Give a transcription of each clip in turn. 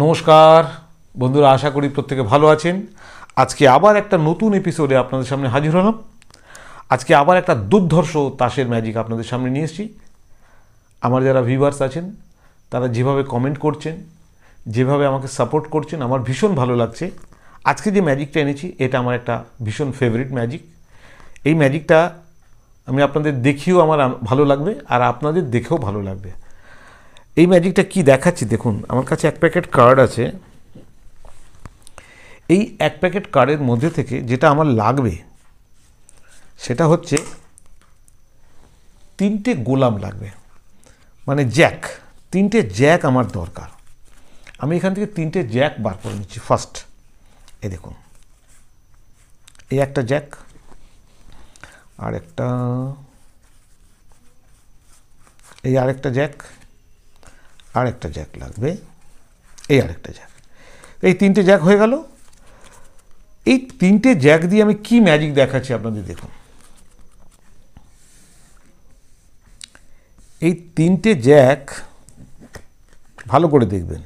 নমস্কার বন্ধুরা আশা করি প্রত্যেকে ভালো আছেন আজকে আবার একটা নতুন এপিসোডে আপনাদের সামনে হাজির হলাম আজকে আবার একটা দুর্ধর্ষ তাসের ম্যাজিক আপনাদের সামনে নিয়ে এসেছি আমার যারা ভিউয়ার্স আছেন তারা যেভাবে কমেন্ট করছেন যেভাবে আমাকে সাপোর্ট করছেন আমার ভীষণ ভালো লাগছে আজকে যে ম্যাজিকটা এনেছি এটা আমার একটা ভীষণ ফেভারিট ম্যাজিক এই ম্যাজিকটা আমি আপনাদের দেখিও আমার ভালো লাগবে আর আপনাদের দেখেও ভালো লাগবে এই ম্যাজিকটা কি দেখাচ্ছি দেখুন আমার কাছে এক প্যাকেট কার্ড আছে এই এক প্যাকেট কার্ডের মধ্যে থেকে যেটা আমার লাগবে সেটা হচ্ছে তিনটে গোলাম লাগবে মানে জ্যাক তিনটে জ্যাক আমার দরকার আমি এখান থেকে তিনটে জ্যাক বার করে নিচ্ছি ফার্স্ট এই দেখুন এই একটা জ্যাক আর একটা এই আরেকটা জ্যাক আরেকটা জ্যাক লাগবে এই আরেকটা জ্যাক এই তিনটে জ্যাক হয়ে গেল এই তিনটে জ্যাক দিয়ে আমি কি ম্যাজিক দেখাচ্ছি আপনাদের দেখুন এই তিনটে জ্যাক ভালো করে দেখবেন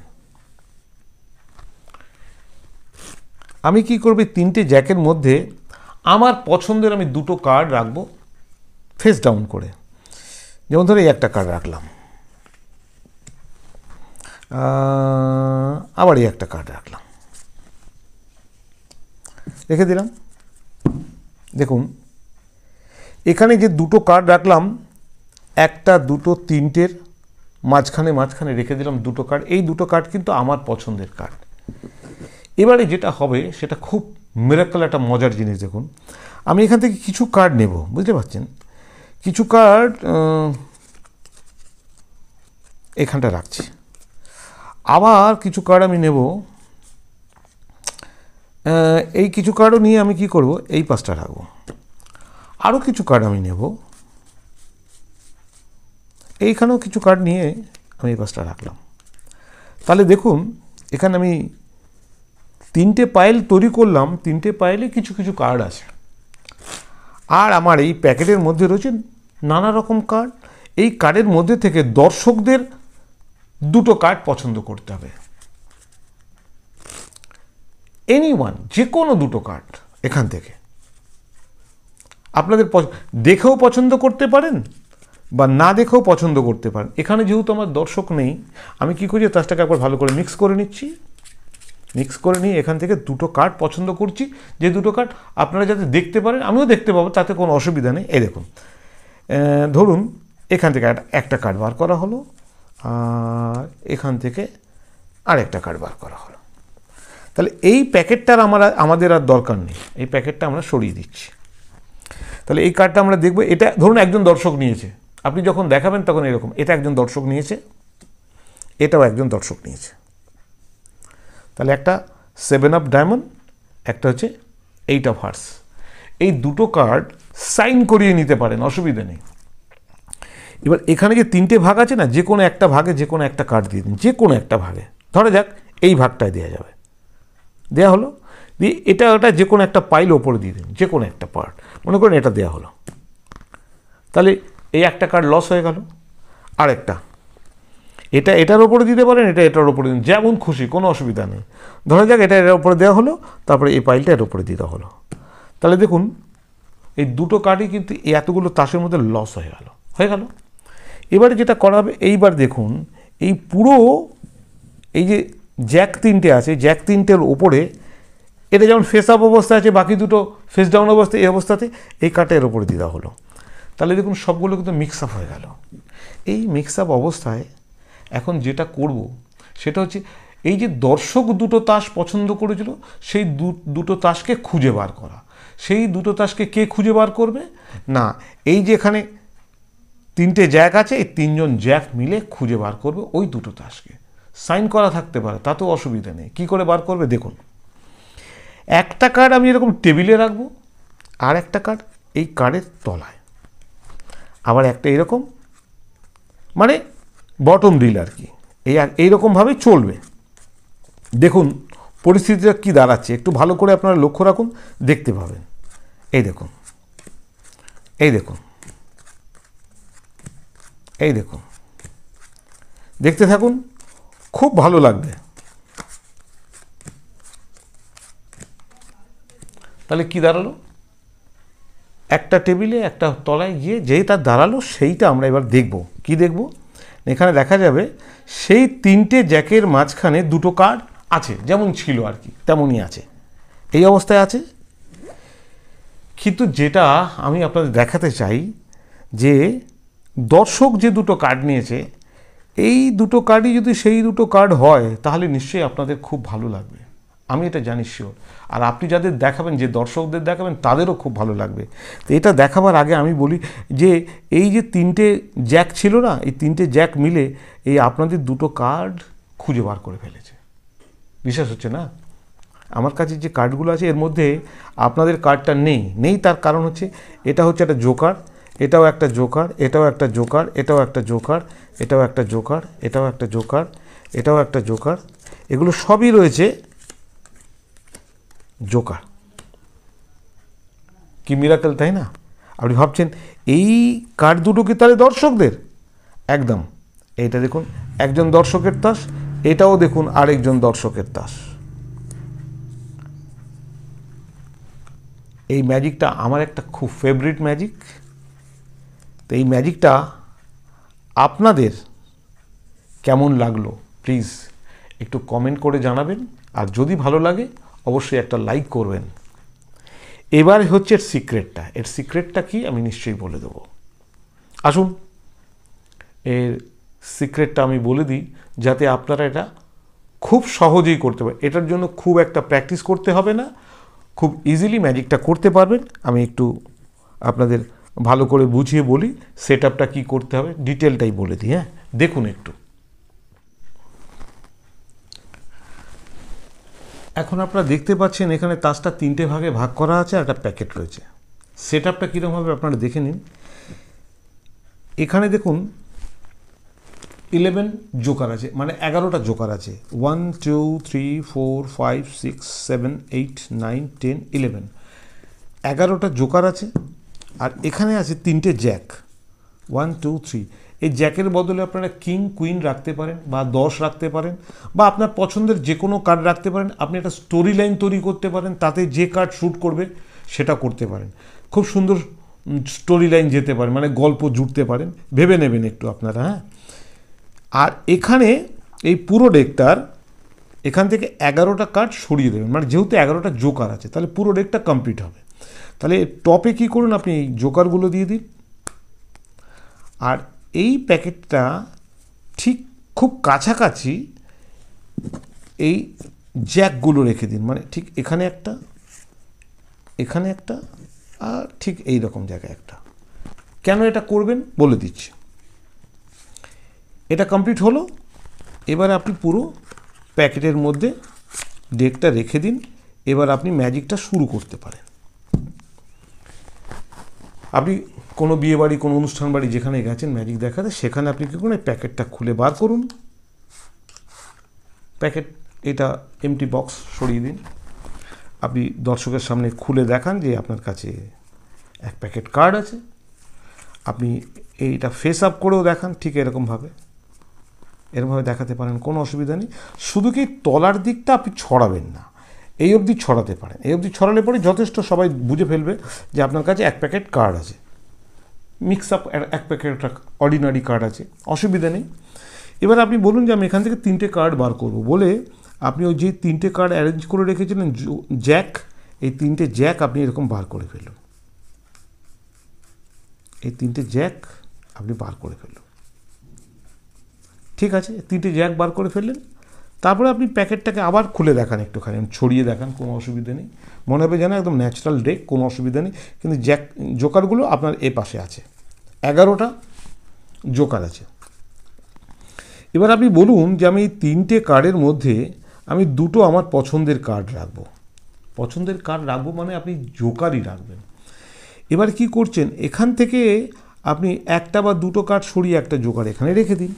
আমি কি করবো তিনটে জ্যাকের মধ্যে আমার পছন্দের আমি দুটো কার্ড রাখবো ফেস ডাউন করে যেমন ধরো এই একটা কার্ড রাখলাম আবার এই একটা কার্ড রাখলাম রেখে দিলাম দেখুন এখানে যে দুটো কার্ড রাখলাম একটা দুটো তিনটের মাঝখানে মাঝখানে রেখে দিলাম দুটো কার্ড এই দুটো কার্ড কিন্তু আমার পছন্দের কার্ড এবারে যেটা হবে সেটা খুব মেরাক্কাল একটা মজার জিনিস দেখুন আমি এখান থেকে কিছু কার্ড নেব বুঝতে পারছেন কিছু কার্ড এখানটা রাখছি আবার কিছু কার্ড আমি নেব এই কিছু কার্ডও নিয়ে আমি কি করব এই পাঁচটা রাখবো আরও কিছু কার্ড আমি নেব এইখানেও কিছু কার্ড নিয়ে আমি এই পাঁচটা রাখলাম তাহলে দেখুন এখানে আমি তিনটে পাইল তৈরি করলাম তিনটে পাইলে কিছু কিছু কার্ড আছে আর আমার এই প্যাকেটের মধ্যে রয়েছে নানা রকম কার্ড এই কার্ডের মধ্যে থেকে দর্শকদের দুটো কার্ড পছন্দ করতে হবে এনি ওয়ান যে কোনো দুটো কার্ড এখান থেকে আপনাদের দেখেও পছন্দ করতে পারেন বা না দেখেও পছন্দ করতে পারেন এখানে যেহেতু আমার দর্শক নেই আমি কি করি তাসটাকে একবার ভালো করে মিক্স করে নিচ্ছি মিক্স করে নিয়ে এখান থেকে দুটো কার্ড পছন্দ করছি যে দুটো কার্ড আপনারা যাতে দেখতে পারেন আমিও দেখতে পাবো তাতে কোনো অসুবিধা নেই এই দেখুন ধরুন এখান থেকে একটা কার্ড বার করা হলো এখান থেকে আরেকটা কার্ড বার করা হলো তাহলে এই প্যাকেটটার আমরা আমাদের আর দরকার নেই এই প্যাকেটটা আমরা সরিয়ে দিচ্ছি তাহলে এই কার্ডটা আমরা দেখব এটা ধরুন একজন দর্শক নিয়েছে আপনি যখন দেখাবেন তখন এরকম এটা একজন দর্শক নিয়েছে এটাও একজন দর্শক নিয়েছে তাহলে একটা সেভেন আপ ডায়মন্ড একটা হচ্ছে এইট অফ হার্স এই দুটো কার্ড সাইন করিয়ে নিতে পারেন অসুবিধা নেই এবার এখানে যে তিনটে ভাগ আছে না যে কোনো একটা ভাগে যে কোনো একটা কার্ড দিয়ে দিন যে কোনো একটা ভাগে ধরা যাক এই ভাগটায় দেওয়া যাবে দেয়া হলো দিয়ে এটা ওটা যে কোনো একটা পাইল ওপরে দিয়ে দিন যে কোনো একটা পার্ট মনে করেন এটা দেয়া হলো তাহলে এই একটা কার্ড লস হয়ে গেল আরেকটা এটা এটার ওপরে দিতে পারেন এটা এটার ওপরে দিন যেমন খুশি কোনো অসুবিধা নেই ধরা যাক এটা এটার ওপরে দেওয়া হলো তারপরে এই পাইলটা এর ওপরে দিতে হলো তাহলে দেখুন এই দুটো কার্ডই কিন্তু এতগুলো তাসের মধ্যে লস হয়ে গেল হয়ে গেল এবারে যেটা করা হবে এইবার দেখুন এই পুরো এই যে জ্যাক তিনটে আছে জ্যাক তিনটের ওপরে এটা যেমন ফেস আপ অবস্থা আছে বাকি দুটো ফেস ডাউন অবস্থা এই অবস্থাতে এই কাটের ওপরে দিদা হলো তাহলে দেখুন সবগুলো কিন্তু মিক্স আপ হয়ে গেল এই মিক্স আপ অবস্থায় এখন যেটা করব সেটা হচ্ছে এই যে দর্শক দুটো তাস পছন্দ করেছিল সেই দুটো তাসকে খুঁজে বার করা সেই দুটো তাসকে কে খুঁজে বার করবে না এই যেখানে তিনটে জ্যাক আছে এই তিনজন জ্যাক মিলে খুঁজে বার করবে ওই দুটো তাসকে সাইন করা থাকতে পারে তাতেও অসুবিধা নেই কী করে বার করবে দেখুন একটা কার্ড আমি এরকম টেবিলে রাখবো আর একটা কার্ড এই কার্ডের তলায় আবার একটা এরকম মানে বটম ডিল আর কি এই এইরকমভাবে চলবে দেখুন পরিস্থিতিটা কী দাঁড়াচ্ছে একটু ভালো করে আপনারা লক্ষ্য রাখুন দেখতে পাবেন এই দেখুন এই দেখুন এই দেখুন দেখতে থাকুন খুব ভালো লাগবে তাহলে কি দাঁড়ালো একটা টেবিলে একটা তলায় গিয়ে যেই তার দাঁড়ালো সেইটা আমরা এবার দেখব কি দেখব এখানে দেখা যাবে সেই তিনটে জ্যাকের মাঝখানে দুটো কার্ড আছে যেমন ছিল আর কি তেমনই আছে এই অবস্থায় আছে কিন্তু যেটা আমি আপনাদের দেখাতে চাই যে দর্শক যে দুটো কার্ড নিয়েছে এই দুটো কার্ডই যদি সেই দুটো কার্ড হয় তাহলে নিশ্চয়ই আপনাদের খুব ভালো লাগবে আমি এটা জানি শিওর আর আপনি যাদের দেখাবেন যে দর্শকদের দেখাবেন তাদেরও খুব ভালো লাগবে তো এটা দেখাবার আগে আমি বলি যে এই যে তিনটে জ্যাক ছিল না এই তিনটে জ্যাক মিলে এই আপনাদের দুটো কার্ড খুঁজে বার করে ফেলেছে বিশ্বাস হচ্ছে না আমার কাছে যে কার্ডগুলো আছে এর মধ্যে আপনাদের কার্ডটা নেই নেই তার কারণ হচ্ছে এটা হচ্ছে একটা জোকার এটাও একটা জোকার এটাও একটা জোকার এটাও একটা জোকার এটাও একটা জোকার এটাও একটা জোকার এটাও একটা জোকার এগুলো সবই রয়েছে জোকার কি মিরাকেল তাই না আপনি ভাবছেন এই কার্ড দুটো কি তাহলে দর্শকদের একদম এইটা দেখুন একজন দর্শকের তাস এটাও দেখুন আরেকজন দর্শকের তাস এই ম্যাজিকটা আমার একটা খুব ফেভারিট ম্যাজিক তো এই ম্যাজিকটা আপনাদের কেমন লাগলো প্লিজ একটু কমেন্ট করে জানাবেন আর যদি ভালো লাগে অবশ্যই একটা লাইক করবেন এবার হচ্ছে এর সিক্রেটটা এর সিক্রেটটা কি আমি নিশ্চয়ই বলে দেবো আসুন এর সিক্রেটটা আমি বলে দিই যাতে আপনারা এটা খুব সহজেই করতে পারেন এটার জন্য খুব একটা প্র্যাকটিস করতে হবে না খুব ইজিলি ম্যাজিকটা করতে পারবেন আমি একটু আপনাদের ভালো করে বুঝিয়ে বলি সেট আপটা কী করতে হবে ডিটেলটাই বলে দিই হ্যাঁ দেখুন একটু এখন আপনারা দেখতে পাচ্ছেন এখানে তাসটা তিনটে ভাগে ভাগ করা আছে আর একটা প্যাকেট রয়েছে সেট আপটা কীরকম হবে আপনারা দেখে নিন এখানে দেখুন ইলেভেন জোকার আছে মানে এগারোটা জোকার আছে one two three four five six seven eight nine ten eleven এগারোটা জোকার আছে আর এখানে আছে তিনটে জ্যাক ওয়ান টু থ্রি এই জ্যাকের বদলে আপনারা কিং কুইন রাখতে পারেন বা দশ রাখতে পারেন বা আপনার পছন্দের যে কোনো কার্ড রাখতে পারেন আপনি একটা স্টোরি লাইন তৈরি করতে পারেন তাতে যে কার্ড শ্যুট করবে সেটা করতে পারেন খুব সুন্দর স্টোরি লাইন যেতে পারেন মানে গল্প জুটতে পারেন ভেবে নেবেন একটু আপনারা হ্যাঁ আর এখানে এই পুরো ডেকটার এখান থেকে এগারোটা কার্ড সরিয়ে দেবেন মানে যেহেতু এগারোটা জোকার আছে তাহলে পুরো ডেকটা কমপ্লিট হবে তাহলে টপে কি করুন আপনি জোকারগুলো দিয়ে দিন আর এই প্যাকেটটা ঠিক খুব কাছাকাছি এই জ্যাকগুলো রেখে দিন মানে ঠিক এখানে একটা এখানে একটা আর ঠিক এই রকম জায়গায় একটা কেন এটা করবেন বলে দিচ্ছি এটা কমপ্লিট হলো এবার আপনি পুরো প্যাকেটের মধ্যে ডেকটা রেখে দিন এবার আপনি ম্যাজিকটা শুরু করতে পারেন আপনি কোনো বিয়ে বাড়ি কোনো অনুষ্ঠান বাড়ি যেখানে গেছেন ম্যাজিক দেখাতে সেখানে আপনি কী করুন প্যাকেটটা খুলে বার করুন প্যাকেট এটা এমটি বক্স সরিয়ে দিন আপনি দর্শকের সামনে খুলে দেখান যে আপনার কাছে এক প্যাকেট কার্ড আছে আপনি এইটা ফেস আপ করেও দেখান ঠিক এরকমভাবে এরকমভাবে দেখাতে পারেন কোনো অসুবিধা নেই শুধু কি তলার দিকটা আপনি ছড়াবেন না এই অবধি ছড়াতে পারেন এই অবধি ছড়ালে পরে যথেষ্ট সবাই বুঝে ফেলবে যে আপনার কাছে এক প্যাকেট কার্ড আছে মিক্স আপ এক প্যাকেট একটা অর্ডিনারি কার্ড আছে অসুবিধা নেই এবার আপনি বলুন যে আমি এখান থেকে তিনটে কার্ড বার করব বলে আপনি ওই যে তিনটে কার্ড অ্যারেঞ্জ করে রেখেছিলেন জ্যাক এই তিনটে জ্যাক আপনি এরকম বার করে ফেলুন এই তিনটে জ্যাক আপনি বার করে ফেলুন ঠিক আছে তিনটে জ্যাক বার করে ফেললেন তারপরে আপনি প্যাকেটটাকে আবার খুলে দেখান একটুখানি মানে ছড়িয়ে দেখান কোনো অসুবিধা নেই মনে হবে যেন একদম ন্যাচারাল ডেক কোনো অসুবিধা নেই কিন্তু জ্যাক জোকারগুলো আপনার এ পাশে আছে এগারোটা জোকার আছে এবার আপনি বলুন যে আমি তিনটে কার্ডের মধ্যে আমি দুটো আমার পছন্দের কার্ড রাখবো পছন্দের কার্ড রাখবো মানে আপনি জোকারই রাখবেন এবার কি করছেন এখান থেকে আপনি একটা বা দুটো কার্ড সরিয়ে একটা জোকার এখানে রেখে দিন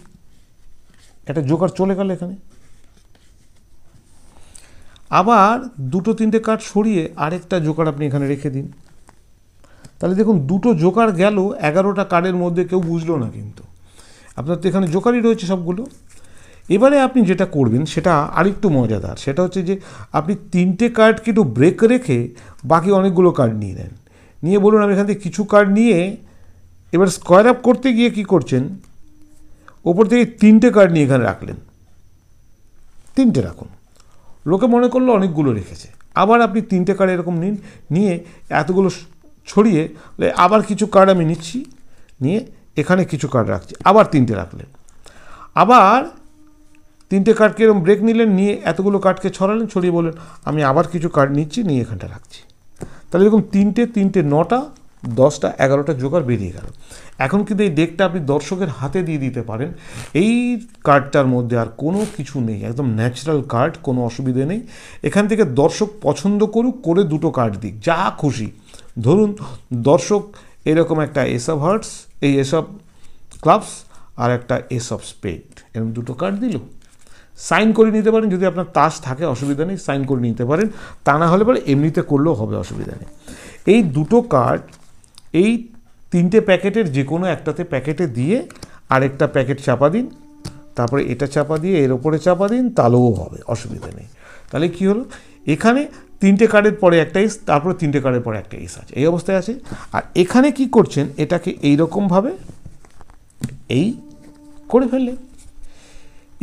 একটা জোকার চলে গেল এখানে আবার দুটো তিনটে কার্ড সরিয়ে আরেকটা জোকার আপনি এখানে রেখে দিন তাহলে দেখুন দুটো জোকার গেল এগারোটা কার্ডের মধ্যে কেউ বুঝলো না কিন্তু আপনার তো এখানে জোকারই রয়েছে সবগুলো এবারে আপনি যেটা করবেন সেটা আরেকটু মজাদার সেটা হচ্ছে যে আপনি তিনটে কার্ড একটু ব্রেক রেখে বাকি অনেকগুলো কার্ড নিয়ে নেন নিয়ে বলুন আমি এখান থেকে কিছু কার্ড নিয়ে এবার স্কোয়ার আপ করতে গিয়ে কি করছেন ওপর থেকে তিনটে কার্ড নিয়ে এখানে রাখলেন তিনটে রাখুন লোকে মনে করলো অনেকগুলো রেখেছে আবার আপনি তিনটে কার্ড এরকম নিন নিয়ে এতগুলো ছড়িয়ে আবার কিছু কার্ড আমি নিচ্ছি নিয়ে এখানে কিছু কার্ড রাখছি আবার তিনটে রাখলেন আবার তিনটে কার্ডকে এরকম ব্রেক নিলেন নিয়ে এতগুলো কার্ডকে ছড়ালেন ছড়িয়ে বলেন আমি আবার কিছু কার্ড নিচ্ছি নিয়ে এখানটা রাখছি তাহলে এরকম তিনটে তিনটে নটা দশটা এগারোটা জোগাড় বেরিয়ে গেল এখন কিন্তু এই ডেকটা আপনি দর্শকের হাতে দিয়ে দিতে পারেন এই কার্ডটার মধ্যে আর কোনো কিছু নেই একদম ন্যাচারাল কার্ড কোনো অসুবিধে নেই এখান থেকে দর্শক পছন্দ করুক করে দুটো কার্ড দিক যা খুশি ধরুন দর্শক এরকম একটা এসব হার্টস এই এসব ক্লাবস আর একটা এসব স্পেড এরকম দুটো কার্ড দিল সাইন করে নিতে পারেন যদি আপনার তাস থাকে অসুবিধা নেই সাইন করে নিতে পারেন তা না হলে পরে এমনিতে করলেও হবে অসুবিধা নেই এই দুটো কার্ড এই তিনটে প্যাকেটের যে কোনো একটাতে প্যাকেটে দিয়ে আরেকটা প্যাকেট চাপা দিন তারপরে এটা চাপা দিয়ে এর ওপরে চাপা দিন তাহলেও হবে অসুবিধা নেই তাহলে কি হলো এখানে তিনটে কার্ডের পরে একটা ইস তারপরে তিনটে কার্ডের পরে একটা ইস আছে এই অবস্থায় আছে আর এখানে কি করছেন এটাকে এই রকমভাবে এই করে ফেললে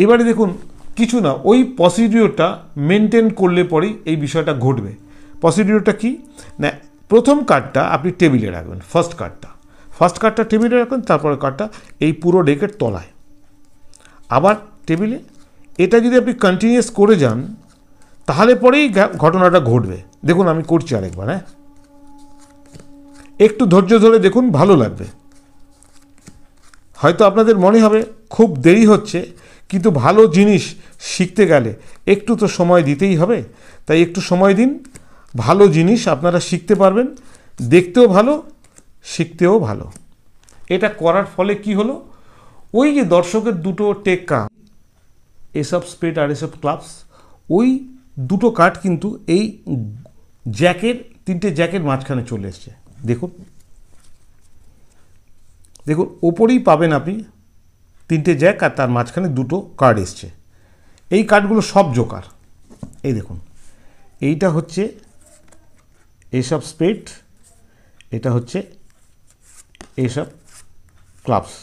এবারে দেখুন কিছু না ওই প্রসিডিওরটা মেনটেন করলে পরেই এই বিষয়টা ঘটবে প্রসিডিওরটা কি না প্রথম কার্ডটা আপনি টেবিলে রাখবেন ফার্স্ট কার্ডটা ফার্স্ট কার্ডটা টেবিলে রাখবেন তারপরে কার্ডটা এই পুরো ডেকের তলায় আবার টেবিলে এটা যদি আপনি কন্টিনিউস করে যান তাহলে পরেই ঘটনাটা ঘটবে দেখুন আমি করছি আরেকবার হ্যাঁ একটু ধৈর্য ধরে দেখুন ভালো লাগবে হয়তো আপনাদের মনে হবে খুব দেরি হচ্ছে কিন্তু ভালো জিনিস শিখতে গেলে একটু তো সময় দিতেই হবে তাই একটু সময় দিন ভালো জিনিস আপনারা শিখতে পারবেন দেখতেও ভালো শিখতেও ভালো এটা করার ফলে কি হলো ওই যে দর্শকের দুটো টেক্কা এসব স্পেড আর এসব ক্লাবস ওই দুটো কাঠ কিন্তু এই জ্যাকের তিনটে জ্যাকের মাঝখানে চলে এসছে দেখুন দেখুন ওপরেই পাবেন আপনি তিনটে জ্যাক আর তার মাঝখানে দুটো কার্ড এসছে এই কার্ডগুলো সব জোকার এই দেখুন এইটা হচ্ছে এইসব স্ট্রিট এটা হচ্ছে এইসব ক্লাবস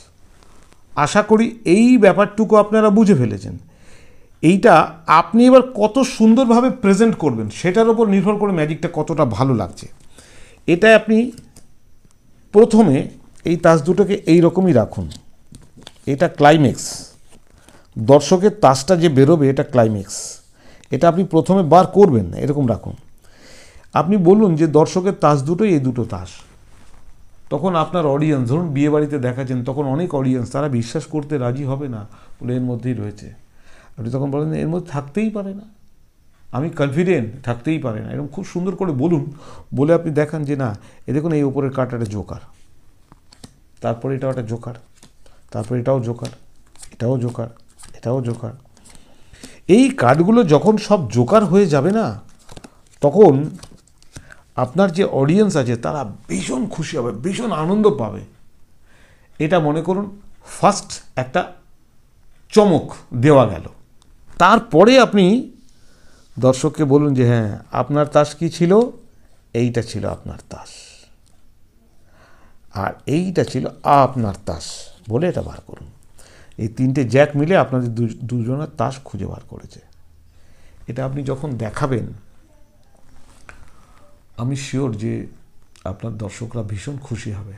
আশা করি এই ব্যাপারটুকু আপনারা বুঝে ফেলেছেন এইটা আপনি এবার কত সুন্দরভাবে প্রেজেন্ট করবেন সেটার ওপর নির্ভর করে ম্যাজিকটা কতটা ভালো লাগছে এটা আপনি প্রথমে এই তাস দুটোকে এই রকমই রাখুন এটা ক্লাইম্যাক্স দর্শকের তাসটা যে বেরোবে এটা ক্লাইম্যাক্স এটা আপনি প্রথমে বার করবেন এরকম রাখুন আপনি বলুন যে দর্শকের তাস দুটোই এই দুটো তাস তখন আপনার অডিয়েন্স ধরুন বিয়ে বাড়িতে দেখাচ্ছেন তখন অনেক অডিয়েন্স তারা বিশ্বাস করতে রাজি হবে না বলে এর মধ্যেই রয়েছে আপনি তখন বলেন এর মধ্যে থাকতেই পারে না আমি কনফিডেন্ট থাকতেই পারে না এরকম খুব সুন্দর করে বলুন বলে আপনি দেখান যে না এ দেখুন এই ওপরের কাটাটা জোকার তারপরে এটাও একটা জোকার তারপরে এটাও জোকার এটাও জোকার এটাও জোকার এই কার্ডগুলো যখন সব জোকার হয়ে যাবে না তখন আপনার যে অডিয়েন্স আছে তারা ভীষণ খুশি হবে ভীষণ আনন্দ পাবে এটা মনে করুন ফার্স্ট একটা চমক দেওয়া গেল তারপরে আপনি দর্শককে বলুন যে হ্যাঁ আপনার তাস কি ছিল এইটা ছিল আপনার তাস আর এইটা ছিল আপনার তাস বলে এটা বার করুন এই তিনটে জ্যাক মিলে আপনাদের দুজনের তাস খুঁজে বার করেছে এটা আপনি যখন দেখাবেন আমি শিওর যে আপনার দর্শকরা ভীষণ খুশি হবে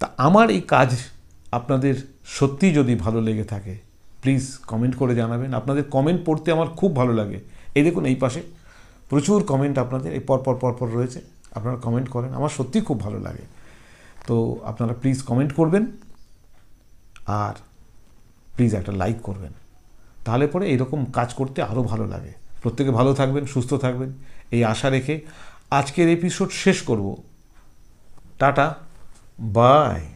তা আমার এই কাজ আপনাদের সত্যি যদি ভালো লেগে থাকে প্লিজ কমেন্ট করে জানাবেন আপনাদের কমেন্ট পড়তে আমার খুব ভালো লাগে এই দেখুন এই পাশে প্রচুর কমেন্ট আপনাদের এই পরপর পরপর রয়েছে আপনারা কমেন্ট করেন আমার সত্যি খুব ভালো লাগে তো আপনারা প্লিজ কমেন্ট করবেন আর প্লিজ একটা লাইক করবেন তাহলে পরে এরকম কাজ করতে আরও ভালো লাগে প্রত্যেকে ভালো থাকবেন সুস্থ থাকবেন এই আশা রেখে আজকের এপিসোড শেষ করব টাটা বাই